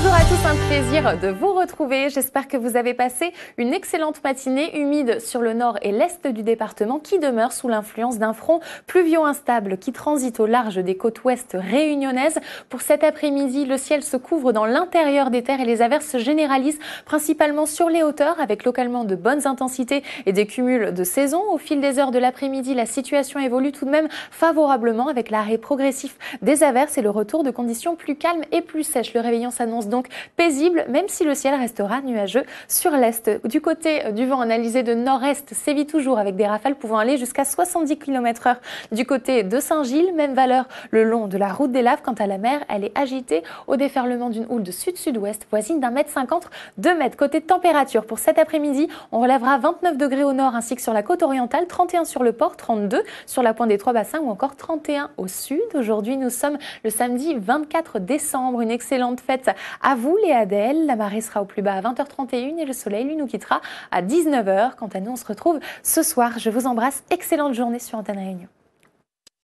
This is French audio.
Bonjour à tous, un plaisir de vous retrouver. J'espère que vous avez passé une excellente matinée humide sur le nord et l'est du département qui demeure sous l'influence d'un front pluvio-instable qui transite au large des côtes ouest réunionnaises. Pour cet après-midi, le ciel se couvre dans l'intérieur des terres et les averses se généralisent principalement sur les hauteurs avec localement de bonnes intensités et des cumuls de saison. Au fil des heures de l'après-midi, la situation évolue tout de même favorablement avec l'arrêt progressif des averses et le retour de conditions plus calmes et plus sèches. Le réveillon s'annonce donc paisible, même si le ciel restera nuageux sur l'est. Du côté du vent analysé de nord-est, sévit toujours avec des rafales pouvant aller jusqu'à 70 km/h. Du côté de Saint-Gilles, même valeur le long de la route des Laves. Quant à la mer, elle est agitée au déferlement d'une houle de sud-sud-ouest voisine d'un mètre cinquante, deux mètres. Côté température, pour cet après-midi, on relèvera 29 degrés au nord ainsi que sur la côte orientale, 31 sur le port, 32 sur la pointe des Trois Bassins ou encore 31 au sud. Aujourd'hui, nous sommes le samedi 24 décembre. Une excellente fête à vous, les Adèles, la marée sera au plus bas à 20h31 et le soleil, lui, nous quittera à 19h. Quant à nous, on se retrouve ce soir. Je vous embrasse. Excellente journée sur Antenne Réunion.